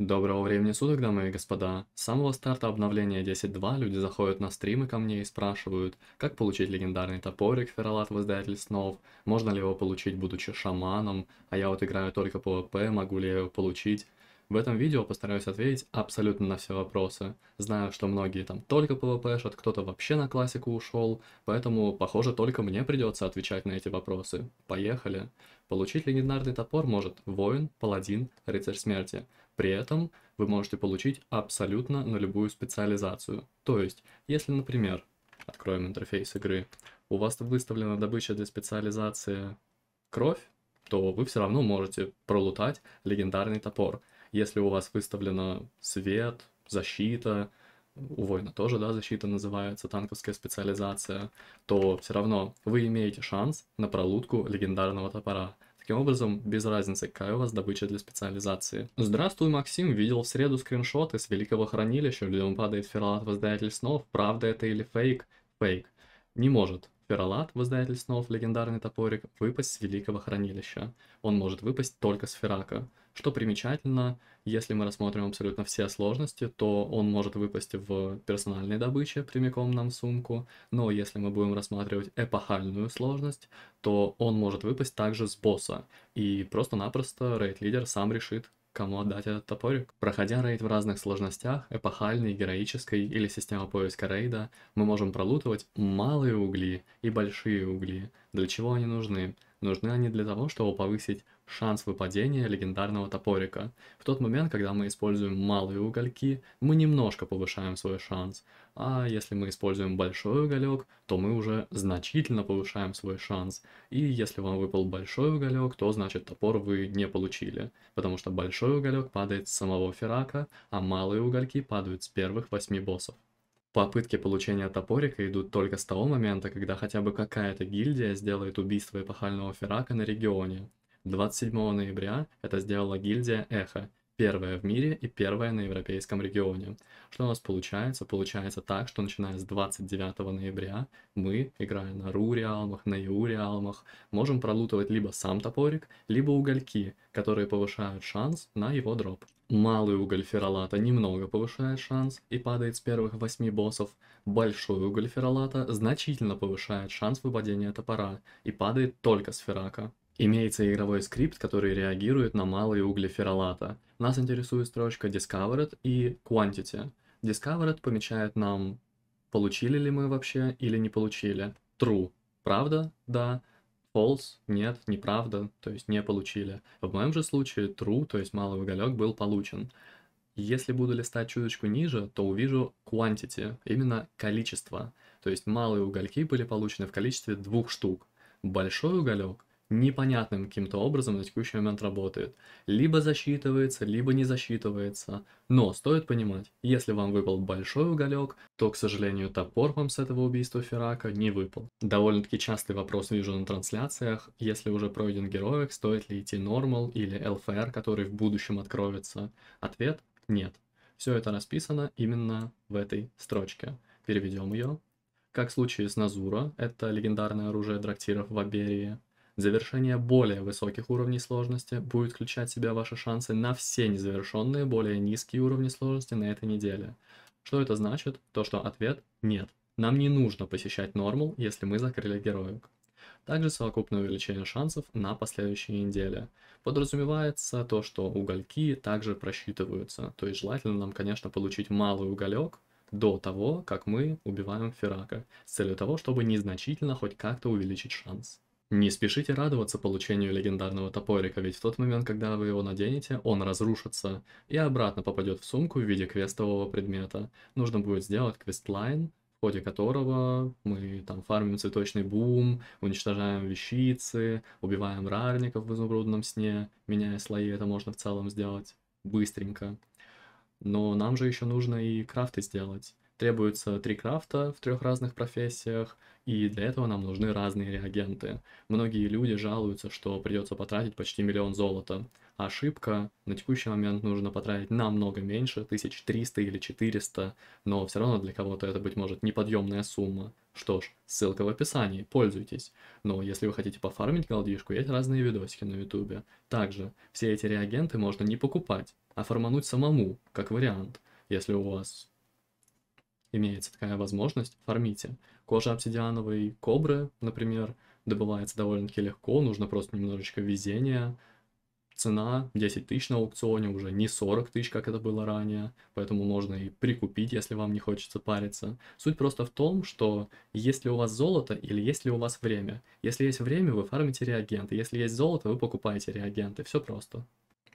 Доброго времени суток, дамы и господа. С самого старта обновления 10.2 люди заходят на стримы ко мне и спрашивают, как получить легендарный топорик Фералат в издатель снов, можно ли его получить, будучи шаманом, а я вот играю только PvP, могу ли я его получить. В этом видео постараюсь ответить абсолютно на все вопросы. Знаю, что многие там только PvP-шат, кто-то вообще на классику ушел, поэтому, похоже, только мне придется отвечать на эти вопросы. Поехали! Получить легендарный топор может воин, паладин, рыцарь смерти. При этом вы можете получить абсолютно на любую специализацию. То есть, если, например, откроем интерфейс игры, у вас выставлена добыча для специализации кровь, то вы все равно можете пролутать легендарный топор – если у вас выставлено свет, защита, у воина тоже, да, защита называется, танковская специализация, то все равно вы имеете шанс на пролудку легендарного топора. Таким образом, без разницы, какая у вас добыча для специализации. Здравствуй, Максим, видел в среду скриншоты с великого хранилища, людям падает фералат воздатель снов, правда это или фейк? Фейк. Не может. Фералат, воздатель снов, легендарный топорик, выпасть с великого хранилища. Он может выпасть только с ферака. Что примечательно, если мы рассмотрим абсолютно все сложности, то он может выпасть в персональной добыче прямиком нам в сумку, но если мы будем рассматривать эпохальную сложность, то он может выпасть также с босса, и просто-напросто рейд-лидер сам решит, кому отдать этот топорик. Проходя рейд в разных сложностях, эпохальной, героической или система поиска рейда, мы можем пролутывать малые угли и большие угли. Для чего они нужны? Нужны они для того, чтобы повысить шанс выпадения легендарного топорика. В тот момент, когда мы используем малые угольки, мы немножко повышаем свой шанс, а если мы используем большой уголек, то мы уже значительно повышаем свой шанс. И если вам выпал большой уголек, то значит топор вы не получили, потому что большой уголек падает с самого Ферака, а малые угольки падают с первых восьми боссов. Попытки получения топорика идут только с того момента, когда хотя бы какая-то гильдия сделает убийство эпохального Ферака на регионе. 27 ноября это сделала гильдия «Эхо», первая в мире и первая на европейском регионе. Что у нас получается? Получается так, что начиная с 29 ноября мы, играя на ру-реалмах, на ю-реалмах, можем пролутывать либо сам топорик, либо угольки, которые повышают шанс на его дроп. Малый уголь ферролата немного повышает шанс и падает с первых 8 боссов. Большой уголь ферролата значительно повышает шанс выпадения топора и падает только с ферака. Имеется игровой скрипт, который реагирует на малые угли ферролата. Нас интересует строчка Discovered и Quantity. Discovered помечает нам, получили ли мы вообще или не получили. True. Правда? Да. False. Нет, неправда. То есть не получили. В моем же случае true, то есть малый уголек, был получен. Если буду листать чуточку ниже, то увижу quantity, именно количество. То есть малые угольки были получены в количестве двух штук. Большой уголек – непонятным каким-то образом на текущий момент работает. Либо засчитывается, либо не засчитывается. Но стоит понимать, если вам выпал большой уголек, то, к сожалению, топор вам с этого убийства Ферака не выпал. Довольно-таки частый вопрос вижу на трансляциях, если уже пройден героик, стоит ли идти нормал или ЛФР, который в будущем откроется. Ответ – нет. Все это расписано именно в этой строчке. Переведем ее. Как в случае с Назура, это легендарное оружие драктиров в Аберии – Завершение более высоких уровней сложности будет включать в себя ваши шансы на все незавершенные более низкие уровни сложности на этой неделе. Что это значит? То, что ответ «нет». Нам не нужно посещать нормал, если мы закрыли героек. Также совокупное увеличение шансов на последующие недели. Подразумевается то, что угольки также просчитываются, то есть желательно нам, конечно, получить малый уголек, до того, как мы убиваем Ферака, с целью того, чтобы незначительно хоть как-то увеличить шанс. Не спешите радоваться получению легендарного топорика, ведь в тот момент, когда вы его наденете, он разрушится и обратно попадет в сумку в виде квестового предмета. Нужно будет сделать квестлайн, в ходе которого мы там фармим цветочный бум, уничтожаем вещицы, убиваем рарников в изумрудном сне, меняя слои, это можно в целом сделать быстренько. Но нам же еще нужно и крафты сделать требуется три крафта в трех разных профессиях, и для этого нам нужны разные реагенты. Многие люди жалуются, что придется потратить почти миллион золота. ошибка, на текущий момент нужно потратить намного меньше, 1300 или 400, но все равно для кого-то это, быть может, неподъемная сумма. Что ж, ссылка в описании, пользуйтесь. Но если вы хотите пофармить голдишку, есть разные видосики на ютубе. Также, все эти реагенты можно не покупать, а фармануть самому, как вариант, если у вас имеется такая возможность, фармите. Кожа обсидиановой кобры, например, добывается довольно-таки легко, нужно просто немножечко везения. Цена 10 тысяч на аукционе, уже не 40 тысяч, как это было ранее, поэтому можно и прикупить, если вам не хочется париться. Суть просто в том, что если у вас золото или если у вас время. Если есть время, вы фармите реагенты, если есть золото, вы покупаете реагенты, все просто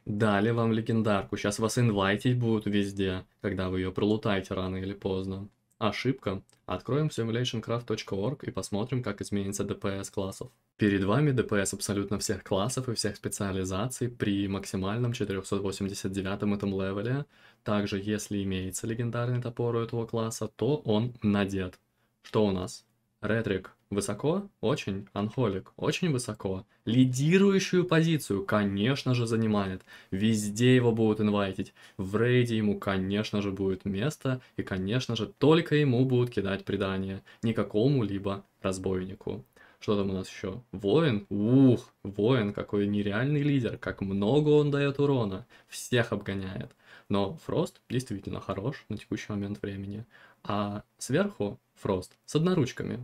дали вам легендарку. Сейчас вас инвайтить будут везде, когда вы ее пролутаете рано или поздно. Ошибка. Откроем simulationcraft.org и посмотрим, как изменится DPS классов. Перед вами DPS абсолютно всех классов и всех специализаций при максимальном 489 этом левеле. Также, если имеется легендарный топор у этого класса, то он надет. Что у нас? Ретрик, Высоко? Очень. Анхолик. Очень высоко. Лидирующую позицию, конечно же, занимает. Везде его будут инвайтить. В рейде ему, конечно же, будет место. И, конечно же, только ему будут кидать предания. Не какому-либо разбойнику. Что там у нас еще? Воин? Ух, воин, какой нереальный лидер, как много он дает урона, всех обгоняет. Но Фрост действительно хорош на текущий момент времени. А сверху Фрост с одноручками,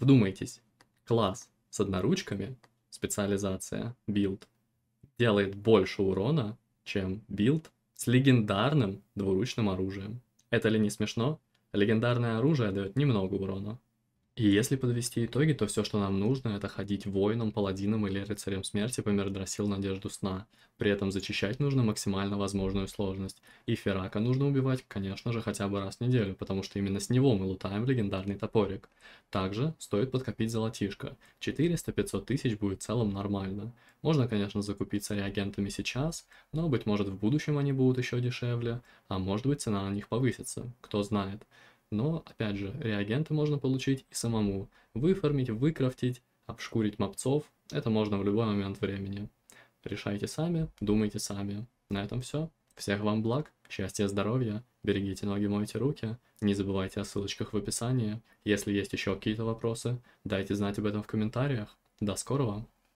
Вдумайтесь, класс с одноручками, специализация, билд, делает больше урона, чем билд с легендарным двуручным оружием. Это ли не смешно? Легендарное оружие дает немного урона, и если подвести итоги, то все, что нам нужно, это ходить воином, паладином или рыцарем смерти по Мердрасил Надежду Сна. При этом зачищать нужно максимально возможную сложность. И Ферака нужно убивать, конечно же, хотя бы раз в неделю, потому что именно с него мы лутаем легендарный топорик. Также стоит подкопить золотишко. 400-500 тысяч будет в целом нормально. Можно, конечно, закупиться реагентами сейчас, но, быть может, в будущем они будут еще дешевле, а может быть, цена на них повысится, кто знает. Но, опять же, реагенты можно получить и самому. Выформить, выкрафтить, обшкурить мопцов. Это можно в любой момент времени. Решайте сами, думайте сами. На этом все. Всех вам благ, счастья, здоровья, берегите ноги, мойте руки, не забывайте о ссылочках в описании. Если есть еще какие-то вопросы, дайте знать об этом в комментариях. До скорого!